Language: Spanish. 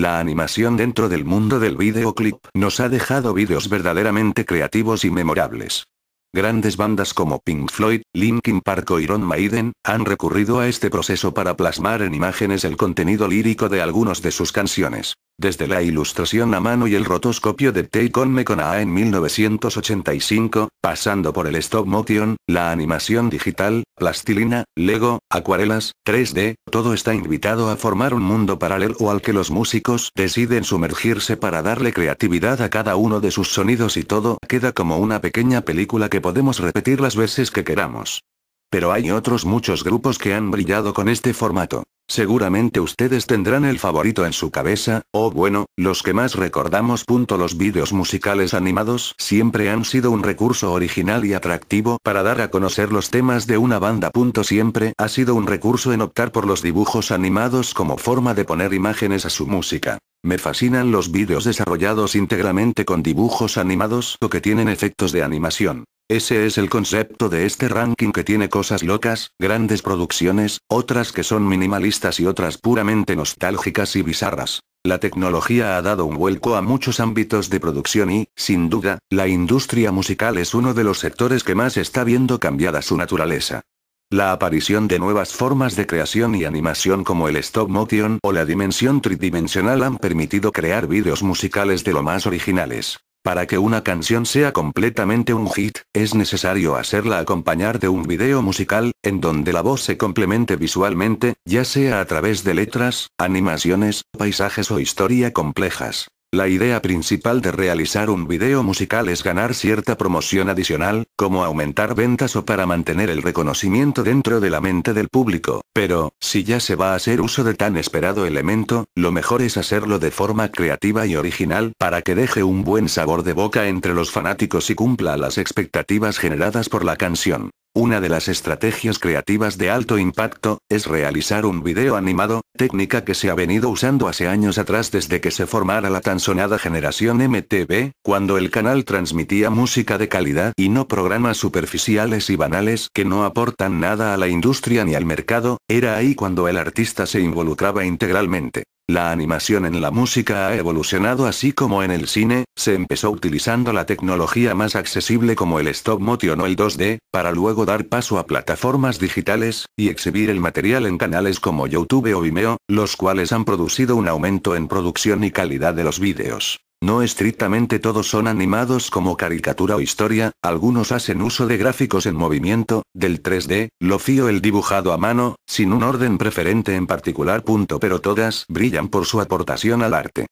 La animación dentro del mundo del videoclip nos ha dejado vídeos verdaderamente creativos y memorables. Grandes bandas como Pink Floyd, Linkin Park o Iron Maiden han recurrido a este proceso para plasmar en imágenes el contenido lírico de algunos de sus canciones. Desde la ilustración a mano y el rotoscopio de con Mekona en 1985, pasando por el stop motion, la animación digital, plastilina, Lego, acuarelas, 3D, todo está invitado a formar un mundo paralelo al que los músicos deciden sumergirse para darle creatividad a cada uno de sus sonidos y todo queda como una pequeña película que podemos repetir las veces que queramos. Pero hay otros muchos grupos que han brillado con este formato. Seguramente ustedes tendrán el favorito en su cabeza, o bueno, los que más recordamos. Los vídeos musicales animados siempre han sido un recurso original y atractivo para dar a conocer los temas de una banda. Siempre ha sido un recurso en optar por los dibujos animados como forma de poner imágenes a su música. Me fascinan los vídeos desarrollados íntegramente con dibujos animados o que tienen efectos de animación. Ese es el concepto de este ranking que tiene cosas locas, grandes producciones, otras que son minimalistas y otras puramente nostálgicas y bizarras. La tecnología ha dado un vuelco a muchos ámbitos de producción y, sin duda, la industria musical es uno de los sectores que más está viendo cambiada su naturaleza. La aparición de nuevas formas de creación y animación como el stop motion o la dimensión tridimensional han permitido crear vídeos musicales de lo más originales. Para que una canción sea completamente un hit, es necesario hacerla acompañar de un video musical, en donde la voz se complemente visualmente, ya sea a través de letras, animaciones, paisajes o historia complejas. La idea principal de realizar un video musical es ganar cierta promoción adicional, como aumentar ventas o para mantener el reconocimiento dentro de la mente del público, pero, si ya se va a hacer uso de tan esperado elemento, lo mejor es hacerlo de forma creativa y original para que deje un buen sabor de boca entre los fanáticos y cumpla las expectativas generadas por la canción. Una de las estrategias creativas de alto impacto, es realizar un video animado, técnica que se ha venido usando hace años atrás desde que se formara la tan sonada generación MTV, cuando el canal transmitía música de calidad y no programas superficiales y banales que no aportan nada a la industria ni al mercado, era ahí cuando el artista se involucraba integralmente. La animación en la música ha evolucionado así como en el cine, se empezó utilizando la tecnología más accesible como el stop motion o el 2D, para luego dar paso a plataformas digitales, y exhibir el material en canales como YouTube o Vimeo, los cuales han producido un aumento en producción y calidad de los vídeos. No estrictamente todos son animados como caricatura o historia, algunos hacen uso de gráficos en movimiento, del 3D, lo fío el dibujado a mano, sin un orden preferente en particular. Punto, pero todas brillan por su aportación al arte.